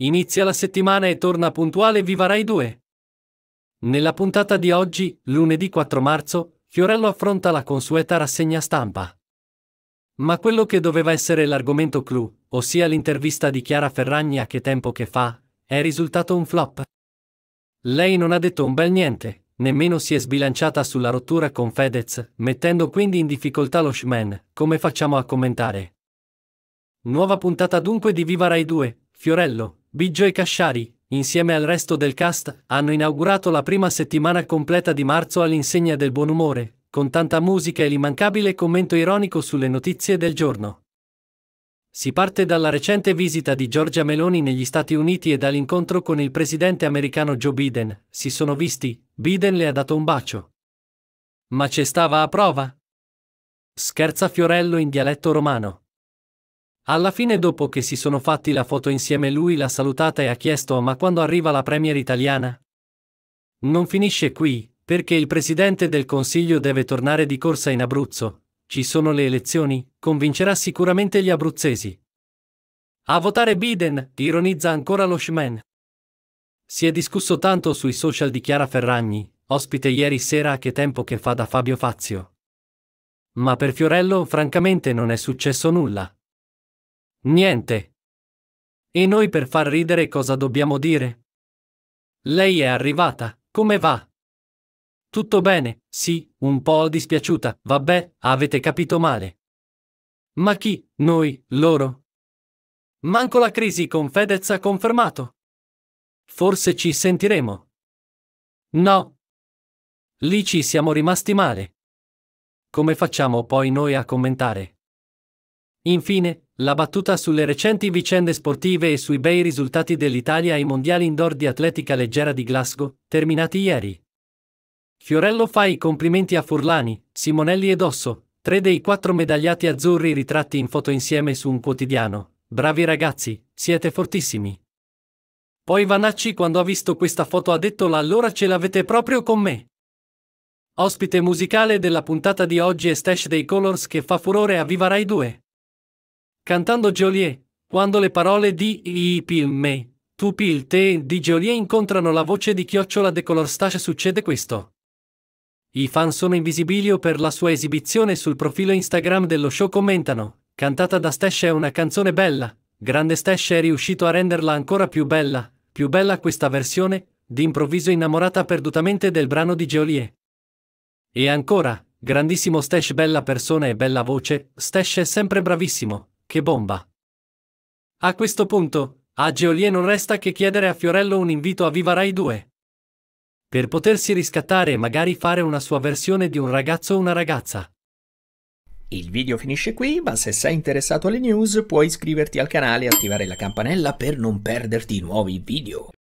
Inizia la settimana e torna puntuale Vivarai 2. Nella puntata di oggi, lunedì 4 marzo, Fiorello affronta la consueta rassegna stampa. Ma quello che doveva essere l'argomento clou, ossia l'intervista di Chiara Ferragni a che tempo che fa, è risultato un flop. Lei non ha detto un bel niente, nemmeno si è sbilanciata sulla rottura con Fedez, mettendo quindi in difficoltà lo Shmen, come facciamo a commentare. Nuova puntata dunque di Viva Rai 2, Fiorello, Biggio e Casciari, insieme al resto del cast, hanno inaugurato la prima settimana completa di marzo all'insegna del buon umore, con tanta musica e l'immancabile commento ironico sulle notizie del giorno. Si parte dalla recente visita di Giorgia Meloni negli Stati Uniti e dall'incontro con il presidente americano Joe Biden. Si sono visti, Biden le ha dato un bacio. Ma ci stava a prova? Scherza Fiorello in dialetto romano. Alla fine dopo che si sono fatti la foto insieme lui l'ha salutata e ha chiesto ma quando arriva la premier italiana? Non finisce qui, perché il presidente del Consiglio deve tornare di corsa in Abruzzo, ci sono le elezioni, convincerà sicuramente gli abruzzesi. A votare Biden, ironizza ancora lo Schman. Si è discusso tanto sui social di Chiara Ferragni, ospite ieri sera a che tempo che fa da Fabio Fazio. Ma per Fiorello francamente non è successo nulla. Niente. E noi per far ridere cosa dobbiamo dire? Lei è arrivata, come va? Tutto bene, sì, un po' dispiaciuta, vabbè, avete capito male. Ma chi, noi, loro? Manco la crisi con Fedez ha confermato. Forse ci sentiremo. No. Lì ci siamo rimasti male. Come facciamo poi noi a commentare? Infine, la battuta sulle recenti vicende sportive e sui bei risultati dell'Italia ai mondiali indoor di atletica leggera di Glasgow, terminati ieri. Fiorello fa i complimenti a Furlani, Simonelli ed Osso, tre dei quattro medagliati azzurri ritratti in foto insieme su un quotidiano. Bravi ragazzi, siete fortissimi. Poi Vanacci quando ha visto questa foto ha detto allora ce l'avete proprio con me. Ospite musicale della puntata di oggi è Stash dei Colors che fa furore a Viva Rai 2 cantando Joliet, quando le parole di I pil me, tu pil te di Joliet incontrano la voce di Chiocciola de Colorstache succede questo. I fan sono invisibili o per la sua esibizione sul profilo Instagram dello show commentano, cantata da Stash è una canzone bella, grande Stash è riuscito a renderla ancora più bella, più bella questa versione, d'improvviso innamorata perdutamente del brano di Joliet. E ancora, grandissimo Stash bella persona e bella voce, Stash è sempre bravissimo, che bomba! A questo punto, a Geolie non resta che chiedere a Fiorello un invito a Viva Rai 2. Per potersi riscattare e magari fare una sua versione di un ragazzo o una ragazza. Il video finisce qui, ma se sei interessato alle news puoi iscriverti al canale e attivare la campanella per non perderti nuovi video.